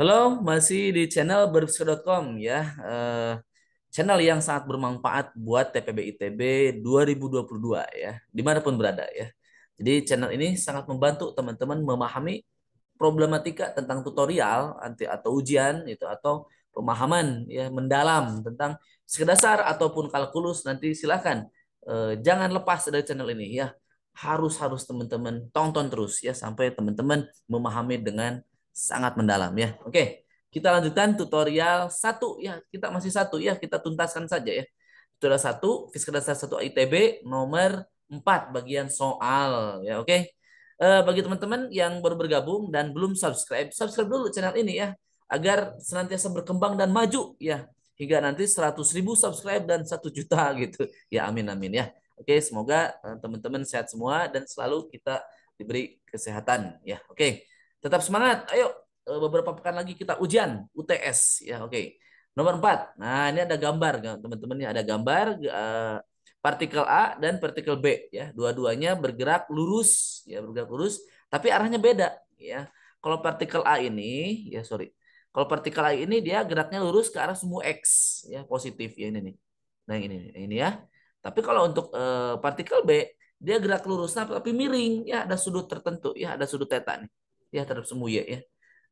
Halo, masih di channel berpsikologi.com ya. Eh, channel yang sangat bermanfaat buat TPB ITB 2022 ya, dimanapun berada ya. Jadi channel ini sangat membantu teman-teman memahami problematika tentang tutorial anti atau ujian itu atau pemahaman ya mendalam tentang sekedar ataupun kalkulus nanti silahkan eh, jangan lepas dari channel ini ya harus harus teman-teman tonton terus ya sampai teman-teman memahami dengan sangat mendalam ya. Oke, kita lanjutkan tutorial satu ya. Kita masih satu ya, kita tuntaskan saja ya. Tutorial satu, fisika dasar satu ITB nomor 4 bagian soal ya. Oke. Eh, bagi teman-teman yang baru bergabung dan belum subscribe, subscribe dulu channel ini ya agar senantiasa berkembang dan maju ya hingga nanti 100 ribu subscribe dan satu juta gitu ya amin amin ya oke semoga eh, teman-teman sehat semua dan selalu kita diberi kesehatan ya oke Tetap semangat. Ayo eh, beberapa pekan lagi kita ujian UTS ya oke. Okay. Nomor 4. Nah, ini ada gambar teman-teman ada gambar eh, partikel A dan partikel B ya. Dua-duanya bergerak lurus ya, bergerak lurus tapi arahnya beda ya. Kalau partikel A ini ya sorry. Kalau partikel A ini dia geraknya lurus ke arah semua X ya, positif ya ini nih. Nah, ini ini ya. Tapi kalau untuk uh, partikel B dia gerak lurus tapi miring ya ada sudut tertentu ya ada sudut teta nih ya terhadap semu Y ya.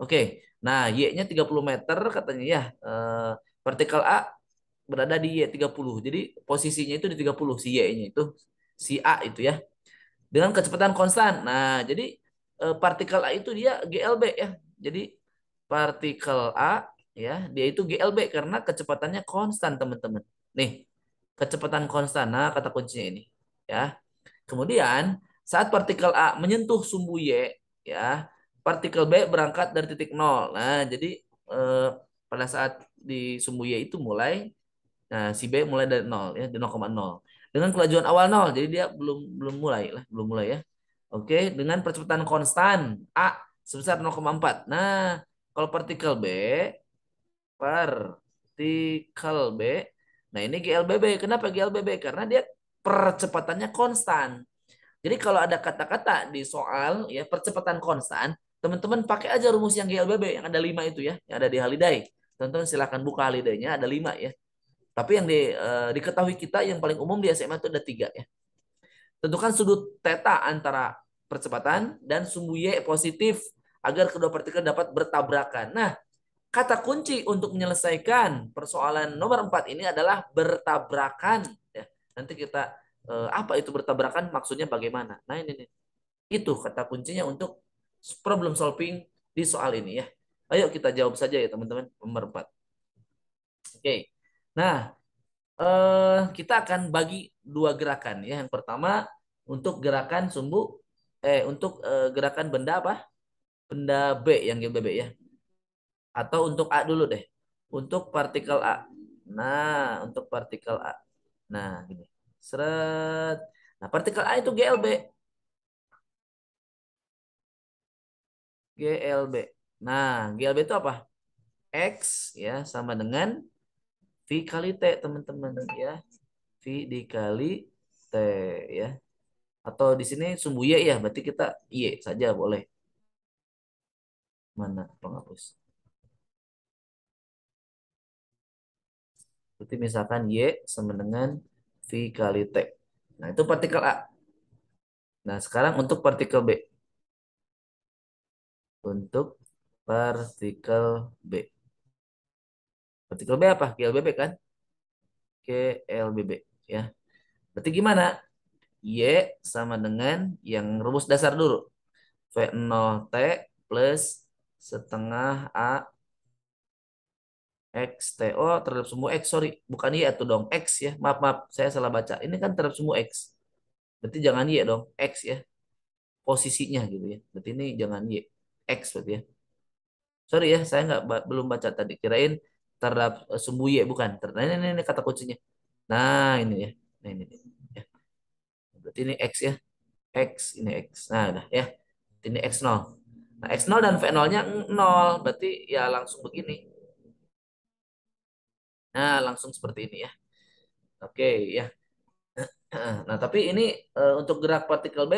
Oke. Nah, Y-nya 30 meter katanya ya. partikel eh, vertikal A berada di Y 30. Jadi posisinya itu di 30 si Y-nya itu si A itu ya. Dengan kecepatan konstan. Nah, jadi eh, partikel A itu dia GLB ya. Jadi partikel A ya, dia itu GLB karena kecepatannya konstan, teman-teman. Nih, kecepatan konstan. Nah, kata kuncinya ini, ya. Kemudian saat partikel A menyentuh sumbu Y, ya, partikel B berangkat dari titik nol. Nah, jadi eh, pada saat di sumbu Y itu mulai nah, si B mulai dari nol ya, di 0,0. Dengan kelajuan awal nol, jadi dia belum belum mulai lah, belum mulai ya. Oke, dengan percepatan konstan A sebesar 0,4. Nah, kalau partikel B partikel B. Nah, ini GLBB. Kenapa GLBB? Karena dia percepatannya konstan. Jadi kalau ada kata-kata di soal ya percepatan konstan, Teman-teman pakai aja rumus yang GLBB yang ada lima itu ya, yang ada di haliday, Teman-teman silahkan buka Halidainya, ada lima ya. Tapi yang di, eh, diketahui kita yang paling umum di SMA itu ada tiga ya. Tentukan sudut teta antara percepatan dan sumbu Y positif agar kedua partikel dapat bertabrakan. Nah, kata kunci untuk menyelesaikan persoalan nomor empat ini adalah bertabrakan. Ya, nanti kita eh, apa itu bertabrakan maksudnya bagaimana. Nah ini ini Itu kata kuncinya untuk problem solving di soal ini ya. Ayo kita jawab saja ya teman-teman nomor 4. Oke. Nah, eh, kita akan bagi dua gerakan ya. Yang pertama untuk gerakan sumbu eh untuk eh, gerakan benda apa? Benda B yang GBB ya. Atau untuk A dulu deh. Untuk partikel A. Nah, untuk partikel A. Nah, gini. Seret. Nah, partikel A itu GLB. GLB. Nah, GLB itu apa? X ya sama dengan V kali T teman-teman ya. V dikali T ya. Atau di sini sumbu Y ya, berarti kita Y saja boleh. Mana penghapus? Berarti misalkan Y sama dengan V kali T. Nah, itu partikel A. Nah, sekarang untuk partikel B untuk partikel B. Partikel B apa? KLBB kan? KLBB, ya. Berarti gimana? Y sama dengan yang rumus dasar dulu. V0T plus setengah A XTO terhadap semua X, sorry. Bukan Y atau dong, X ya. Maaf, maaf, saya salah baca. Ini kan terhadap semua X. Berarti jangan Y dong, X ya. Posisinya gitu ya. Berarti ini jangan Y. X berarti ya. Sorry ya, saya nggak belum baca tadi. Kirain terhadap eh, Y ya, bukan. Nah, ini, ini, ini kata kuncinya. Nah, ini ya. Nah, ini, ini ya. Berarti ini X ya. X, ini X. Nah, udah ya. Ini X0. Nah, X0 dan V0-nya 0. Berarti ya langsung begini. Nah, langsung seperti ini ya. Oke, ya. Nah, tapi ini uh, untuk gerak partikel B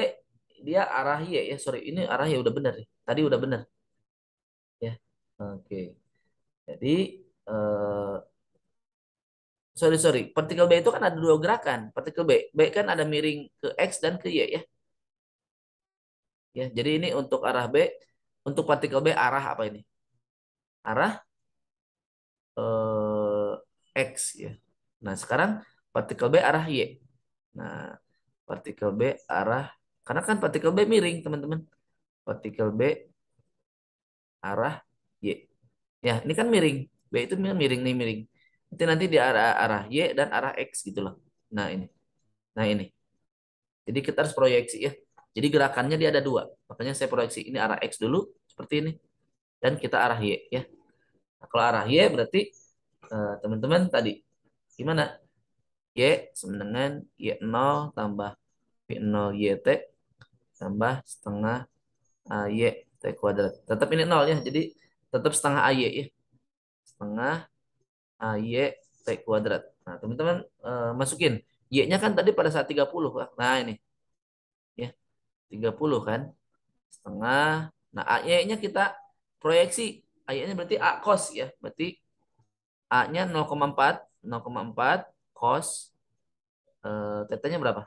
dia arah Y ya, ya sorry ini arah Y ya, udah benar nih tadi udah benar ya oke okay. jadi uh, sorry sorry partikel B itu kan ada dua gerakan partikel B B kan ada miring ke X dan ke Y ya ya jadi ini untuk arah B untuk partikel B arah apa ini arah eh, X ya nah sekarang partikel B arah Y nah partikel B arah karena kan partikel B miring, teman-teman. Partikel B arah Y. Ya, ini kan miring. B itu kan miring nih miring. Nanti nanti di arah arah Y dan arah X gitu loh. Nah, ini. Nah, ini. Jadi kita harus proyeksi ya. Jadi gerakannya dia ada dua. Makanya saya proyeksi ini arah X dulu seperti ini. Dan kita arah Y ya. Nah, kalau arah Y berarti eh, teman-teman uh, tadi gimana? Y sama dengan Y0 tambah v 0 YT tambah setengah AY ah, T kuadrat. Tetap ini nol ya, jadi tetap setengah AY ya. Setengah AY ah, T kuadrat. Nah, teman-teman eh, masukin. Y-nya kan tadi pada saat 30. Nah, ini. Ya, 30 kan. Setengah. Nah, AY-nya kita proyeksi. AY-nya berarti A cos ya. Berarti A-nya 0,4. 0,4 cos. Eh, tetanya berapa?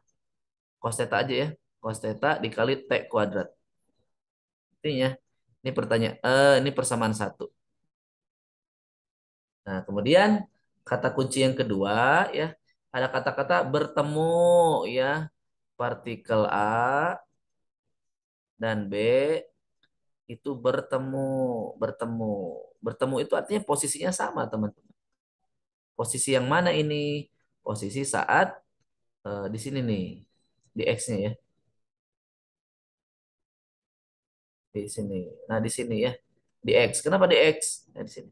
Cos teta aja ya cos theta dikali T kuadrat. Artinya, ini pertanyaan, eh, ini persamaan satu. Nah, kemudian kata kunci yang kedua ya, ada kata-kata bertemu ya, partikel A dan B itu bertemu, bertemu. Bertemu itu artinya posisinya sama, teman-teman. Posisi yang mana ini? Posisi saat uh, di sini nih, di X-nya ya. di sini. Nah, di sini ya. Di X. Kenapa di X? Nah, di sini.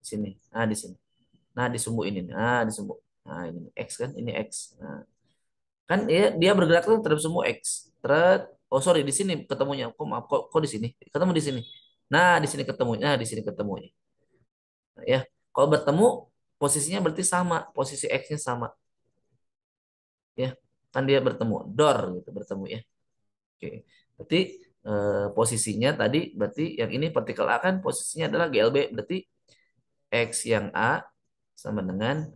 Di sini. Nah, di sini. Nah, di sumbu ini. Nah, di sumbu. Nah, ini X kan? Ini X. Nah. Kan ya, dia bergerak terhadap sumbu X. terus, Oh, sorry. Di sini ketemunya. Kok, maaf, kok, kok di sini? Ketemu di sini. Nah, di sini ketemunya. Nah, di sini ketemunya. Nah, ya. Kalau bertemu, posisinya berarti sama. Posisi X-nya sama. Ya. Kan dia bertemu. Dor gitu. Bertemu ya. Oke. Berarti eh, posisinya tadi berarti yang ini partikel A kan posisinya adalah GLB. Berarti X yang A sama dengan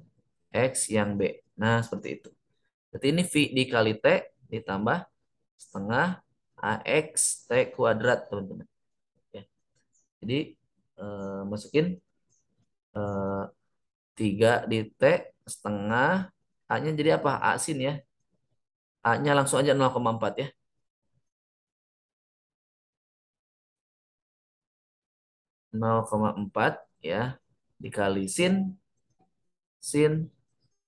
X yang B. Nah, seperti itu. Berarti ini V dikali T ditambah setengah AX T kuadrat, teman-teman. ya Jadi eh, masukin eh, 3 di T setengah A-nya jadi apa? A sin ya. A-nya langsung aja 0,4 ya. 0,4 ya dikali sin sin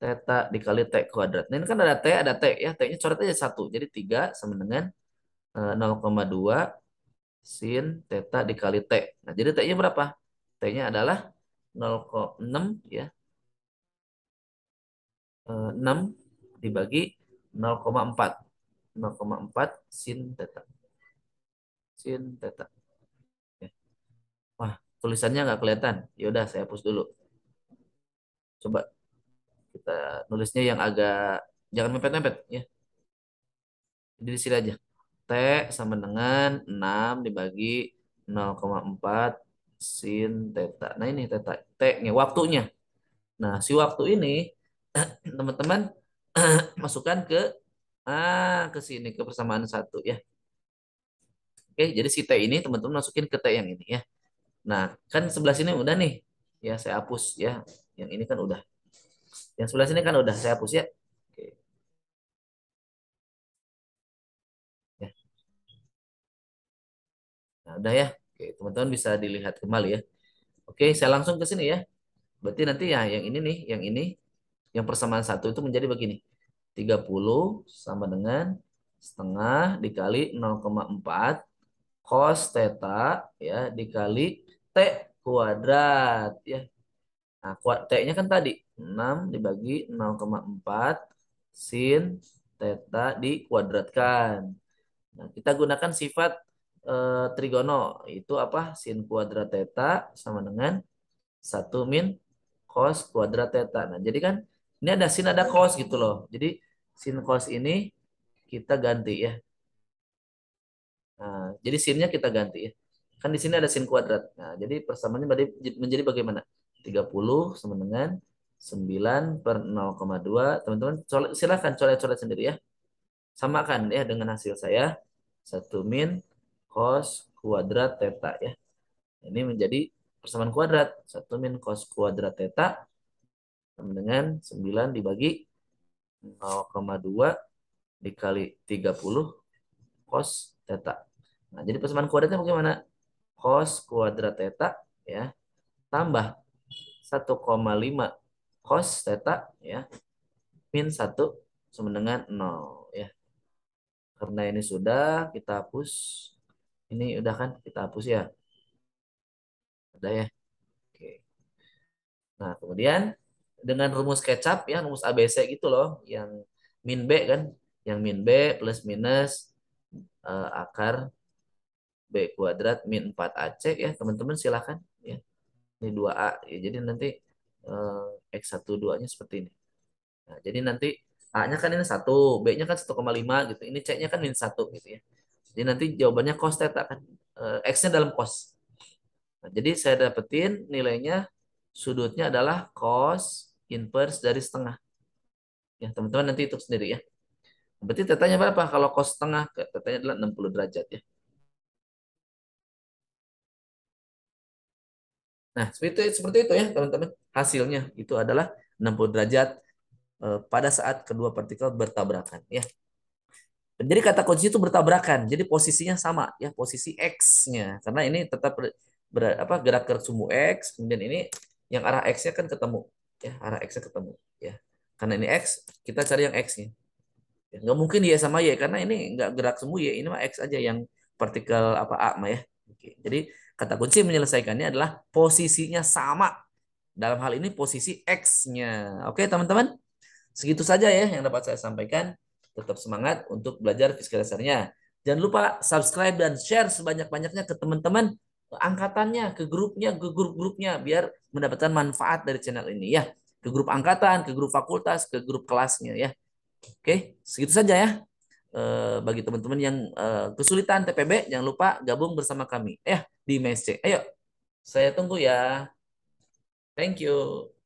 theta dikali t kuadrat. Nah, ini kan ada t, ada t ya. T-nya coret aja satu. Jadi 3 sama dengan 0,2 eh, sin theta dikali t. Nah, jadi t-nya berapa? T-nya adalah 0,6 ya. 6 eh, dibagi 0,4. 0,4 sin theta. Sin theta tulisannya nggak kelihatan. Yaudah, saya hapus dulu. Coba kita nulisnya yang agak jangan mepet-mepet ya. Jadi di sini aja. T sama dengan 6 dibagi 0,4 sin teta. Nah ini teta T-nya waktunya. Nah, si waktu ini teman-teman masukkan ke ah ke sini ke persamaan satu ya. Oke, jadi si T ini teman-teman masukin ke T yang ini ya. Nah, kan sebelah sini udah nih. Ya, saya hapus ya. Yang ini kan udah. Yang sebelah sini kan udah saya hapus ya. Oke. Ya. Nah, udah ya. Oke, teman-teman bisa dilihat kembali ya. Oke, saya langsung ke sini ya. Berarti nanti ya yang ini nih, yang ini yang persamaan satu itu menjadi begini. 30 sama dengan setengah dikali 0,4 cos theta ya dikali t kuadrat ya. Nah, kuat T-nya kan tadi 6 dibagi 0,4 sin theta dikuadratkan. Nah, kita gunakan sifat eh, trigono itu apa? sin kuadrat theta sama dengan 1 min cos kuadrat theta. Nah, jadi kan ini ada sin ada cos gitu loh. Jadi sin cos ini kita ganti ya. Nah, jadi sinnya kita ganti ya. Kan di sini ada sin kuadrat. Nah, jadi persamaannya menjadi bagaimana? 30 sama dengan 9 per 0,2. Teman-teman silahkan coret-coret sendiri ya. Samakan ya dengan hasil saya. 1 min cos kuadrat theta ya. Ini menjadi persamaan kuadrat. 1 min cos kuadrat theta sama dengan 9 dibagi 0,2 dikali 30 cos theta. Nah, jadi persamaan kuadratnya bagaimana? Cos kuadrat theta ya tambah 1,5 cos theta ya min 1 sama dengan 0 ya. Karena ini sudah kita hapus. Ini udah kan kita hapus ya. Udah ya. Oke. Nah, kemudian dengan rumus kecap ya, rumus ABC gitu loh yang min B kan, yang min B plus minus uh, akar B kuadrat min 4AC ya teman-teman silahkan ya. Ini 2A ya, jadi nanti eh, x dua nya seperti ini. Nah, jadi nanti A-nya kan ini 1, B-nya kan 1,5 gitu. Ini C-nya kan min 1 gitu ya. Jadi nanti jawabannya cos theta kan. Eh, X-nya dalam cos. Nah, jadi saya dapetin nilainya sudutnya adalah cos inverse dari setengah. Ya, teman-teman nanti itu sendiri ya. Berarti tetanya berapa? Kalau cos setengah, tetanya adalah 60 derajat ya. Nah, seperti itu, seperti itu ya teman-teman. Hasilnya itu adalah 60 derajat eh, pada saat kedua partikel bertabrakan ya. Jadi kata kunci itu bertabrakan. Jadi posisinya sama ya, posisi X-nya. Karena ini tetap ber, apa gerak ke sumbu X, kemudian ini yang arah X-nya kan ketemu ya, arah X-nya ketemu ya. Karena ini X, kita cari yang X-nya. Ya, nggak mungkin ya sama ya, karena ini nggak gerak semu ya, ini mah X aja yang partikel apa A mah ya. Oke. Jadi Kata kunci menyelesaikannya adalah posisinya sama. Dalam hal ini posisi X-nya. Oke teman-teman, segitu saja ya yang dapat saya sampaikan. Tetap semangat untuk belajar fisika dasarnya. Jangan lupa subscribe dan share sebanyak-banyaknya ke teman-teman angkatannya, ke grupnya, ke grup-grupnya biar mendapatkan manfaat dari channel ini ya. Ke grup angkatan, ke grup fakultas, ke grup kelasnya ya. Oke, segitu saja ya. Eh, bagi teman-teman yang eh, kesulitan TPB jangan lupa gabung bersama kami ya di MSC. Ayo, saya tunggu ya. Thank you.